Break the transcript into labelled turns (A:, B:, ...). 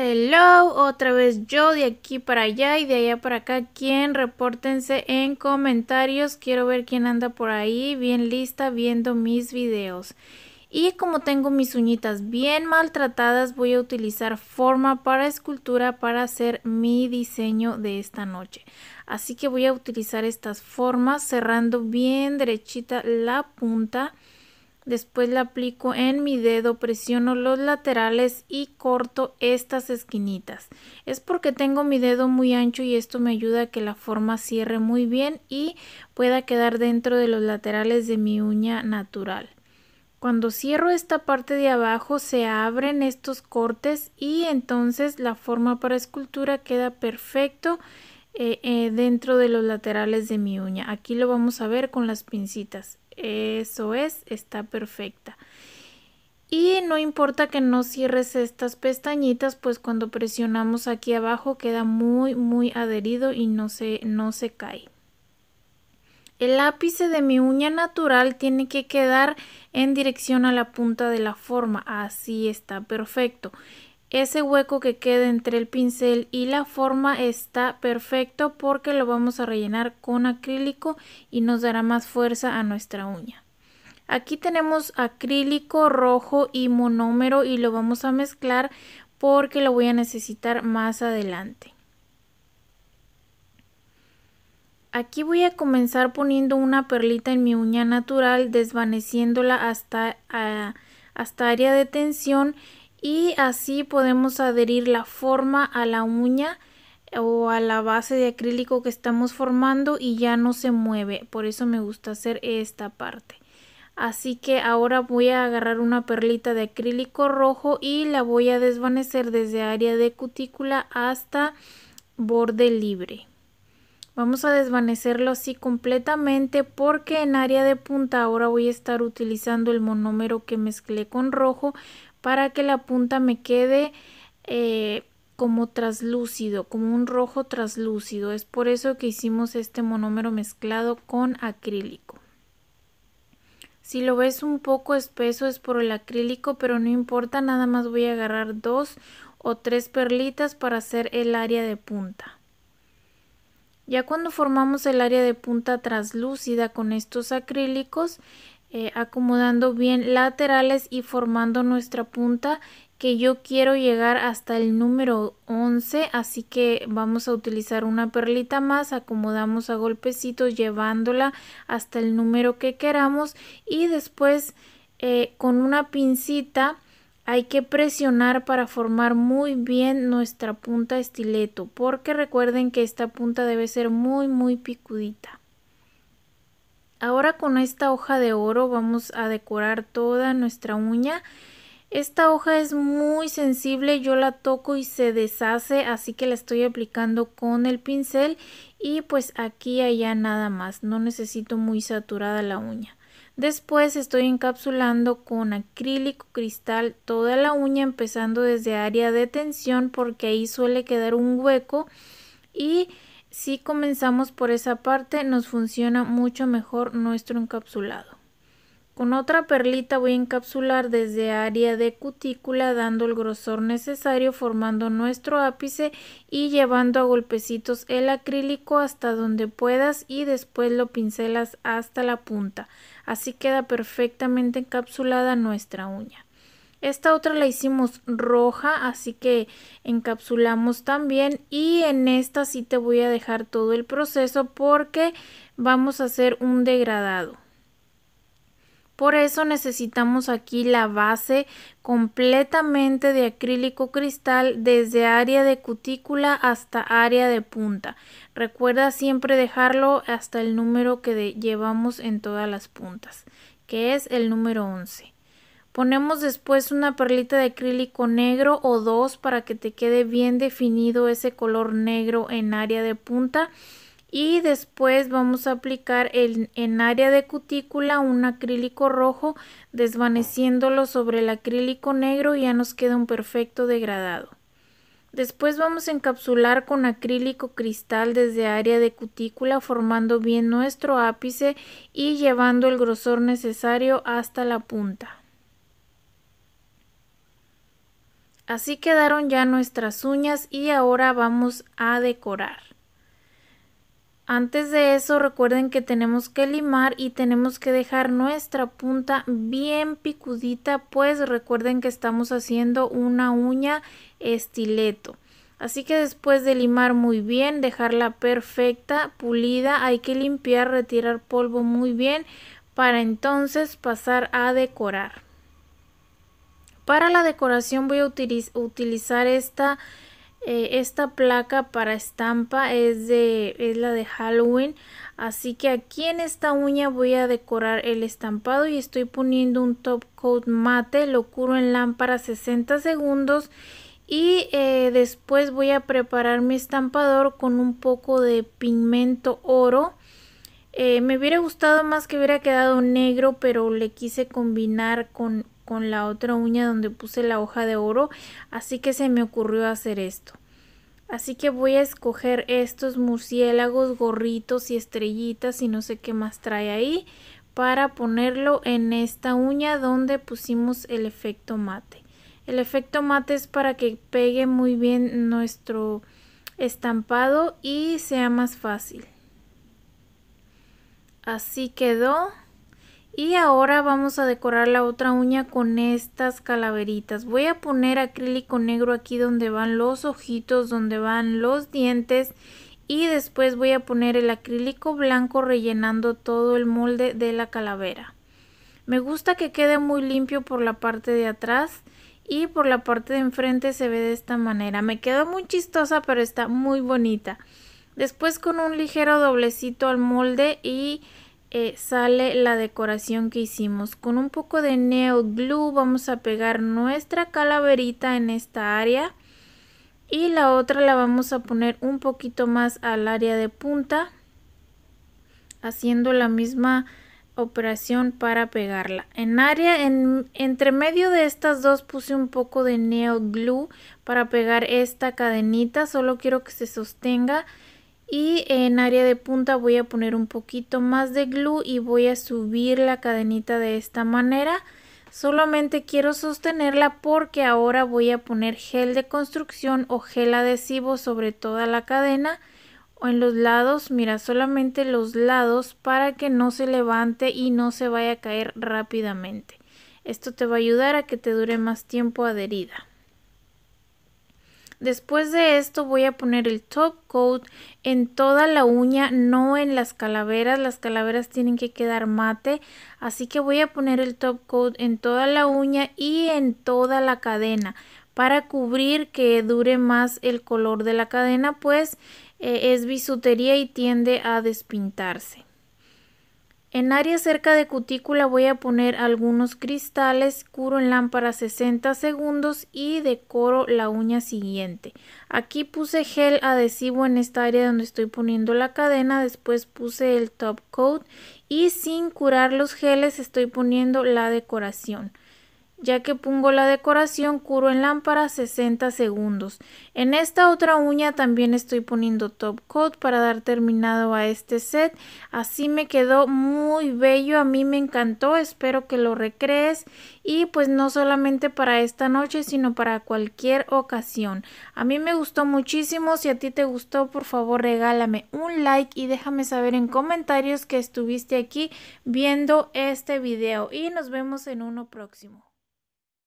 A: Hello, otra vez yo de aquí para allá y de allá para acá. ¿Quién? Repórtense en comentarios. Quiero ver quién anda por ahí bien lista viendo mis videos. Y como tengo mis uñitas bien maltratadas, voy a utilizar forma para escultura para hacer mi diseño de esta noche. Así que voy a utilizar estas formas cerrando bien derechita la punta después la aplico en mi dedo, presiono los laterales y corto estas esquinitas. Es porque tengo mi dedo muy ancho y esto me ayuda a que la forma cierre muy bien y pueda quedar dentro de los laterales de mi uña natural. Cuando cierro esta parte de abajo se abren estos cortes y entonces la forma para escultura queda perfecto eh, eh, dentro de los laterales de mi uña. Aquí lo vamos a ver con las pincitas. Eso es, está perfecta. Y no importa que no cierres estas pestañitas, pues cuando presionamos aquí abajo queda muy muy adherido y no se, no se cae. El ápice de mi uña natural tiene que quedar en dirección a la punta de la forma, así está perfecto ese hueco que queda entre el pincel y la forma está perfecto porque lo vamos a rellenar con acrílico y nos dará más fuerza a nuestra uña. Aquí tenemos acrílico rojo y monómero y lo vamos a mezclar porque lo voy a necesitar más adelante. Aquí voy a comenzar poniendo una perlita en mi uña natural, desvaneciéndola hasta, ah, hasta área de tensión y así podemos adherir la forma a la uña o a la base de acrílico que estamos formando y ya no se mueve por eso me gusta hacer esta parte así que ahora voy a agarrar una perlita de acrílico rojo y la voy a desvanecer desde área de cutícula hasta borde libre vamos a desvanecerlo así completamente porque en área de punta ahora voy a estar utilizando el monómero que mezclé con rojo para que la punta me quede eh, como traslúcido, como un rojo traslúcido. Es por eso que hicimos este monómero mezclado con acrílico. Si lo ves un poco espeso es por el acrílico, pero no importa, nada más voy a agarrar dos o tres perlitas para hacer el área de punta. Ya cuando formamos el área de punta traslúcida con estos acrílicos, eh, acomodando bien laterales y formando nuestra punta que yo quiero llegar hasta el número 11 así que vamos a utilizar una perlita más acomodamos a golpecitos llevándola hasta el número que queramos y después eh, con una pincita hay que presionar para formar muy bien nuestra punta estileto porque recuerden que esta punta debe ser muy muy picudita Ahora con esta hoja de oro vamos a decorar toda nuestra uña. Esta hoja es muy sensible, yo la toco y se deshace, así que la estoy aplicando con el pincel y pues aquí allá nada más, no necesito muy saturada la uña. Después estoy encapsulando con acrílico cristal toda la uña empezando desde área de tensión porque ahí suele quedar un hueco y si comenzamos por esa parte, nos funciona mucho mejor nuestro encapsulado. Con otra perlita voy a encapsular desde área de cutícula dando el grosor necesario formando nuestro ápice y llevando a golpecitos el acrílico hasta donde puedas y después lo pincelas hasta la punta. Así queda perfectamente encapsulada nuestra uña. Esta otra la hicimos roja, así que encapsulamos también. Y en esta sí te voy a dejar todo el proceso porque vamos a hacer un degradado. Por eso necesitamos aquí la base completamente de acrílico cristal desde área de cutícula hasta área de punta. Recuerda siempre dejarlo hasta el número que llevamos en todas las puntas, que es el número 11. Ponemos después una perlita de acrílico negro o dos para que te quede bien definido ese color negro en área de punta. Y después vamos a aplicar el, en área de cutícula un acrílico rojo desvaneciéndolo sobre el acrílico negro y ya nos queda un perfecto degradado. Después vamos a encapsular con acrílico cristal desde área de cutícula formando bien nuestro ápice y llevando el grosor necesario hasta la punta. Así quedaron ya nuestras uñas y ahora vamos a decorar. Antes de eso recuerden que tenemos que limar y tenemos que dejar nuestra punta bien picudita pues recuerden que estamos haciendo una uña estileto. Así que después de limar muy bien, dejarla perfecta, pulida, hay que limpiar, retirar polvo muy bien para entonces pasar a decorar. Para la decoración voy a utilizar esta, eh, esta placa para estampa, es, de, la de Halloween. Así que aquí en esta uña voy a decorar el estampado y estoy poniendo un top coat mate, lo curo en lámpara 60 segundos y eh, después voy a preparar mi estampador con un poco de pigmento oro eh, me hubiera gustado más que hubiera quedado negro pero le quise combinar con con la otra uña donde puse la hoja de oro, así que se me ocurrió hacer esto. Así que voy a escoger estos murciélagos, gorritos y estrellitas y no sé qué más trae ahí para ponerlo en esta uña donde pusimos el efecto mate. El efecto mate es para que pegue muy bien nuestro estampado y sea más fácil. Así quedó. Y ahora vamos a decorar la otra uña con estas calaveritas. Voy a poner acrílico negro aquí donde van los ojitos, donde van los dientes. Y después voy a poner el acrílico blanco rellenando todo el molde de la calavera. Me gusta que quede muy limpio por la parte de atrás y por la parte de enfrente se ve de esta manera. Me quedó muy chistosa pero está muy bonita. Después con un ligero doblecito al molde y eh, sale la decoración que hicimos. Con un poco de Neo glue vamos a pegar nuestra calaverita en esta área. Y la otra la vamos a poner un poquito más al área de punta. Haciendo la misma operación para pegarla. En área, en, entre medio de estas dos puse un poco de Neo glue para pegar esta cadenita. Solo quiero que se sostenga y en área de punta voy a poner un poquito más de glue y voy a subir la cadenita de esta manera solamente quiero sostenerla porque ahora voy a poner gel de construcción o gel adhesivo sobre toda la cadena o en los lados mira solamente los lados para que no se levante y no se vaya a caer rápidamente esto te va a ayudar a que te dure más tiempo adherida Después de esto voy a poner el top coat en toda la uña, no en las calaveras. Las calaveras tienen que quedar mate. Así que voy a poner el top coat en toda la uña y en toda la cadena para cubrir que dure más el color de la cadena pues eh, es bisutería y tiende a despintarse. En área cerca de cutícula voy a poner algunos cristales, curo en lámpara 60 segundos y decoro la uña siguiente. Aquí puse gel adhesivo en esta área donde estoy poniendo la cadena, después puse el top coat y sin curar los geles estoy poniendo la decoración ya que pongo la decoración, curo en lámpara 60 segundos. En esta otra uña también estoy poniendo top coat para dar terminado a este set. Así me quedó muy bello, a mí me encantó, espero que lo recrees y pues no solamente para esta noche, sino para cualquier ocasión. A mí me gustó muchísimo, si a ti te gustó, por favor regálame un like y déjame saber en comentarios que estuviste aquí viendo este video y nos vemos en uno próximo.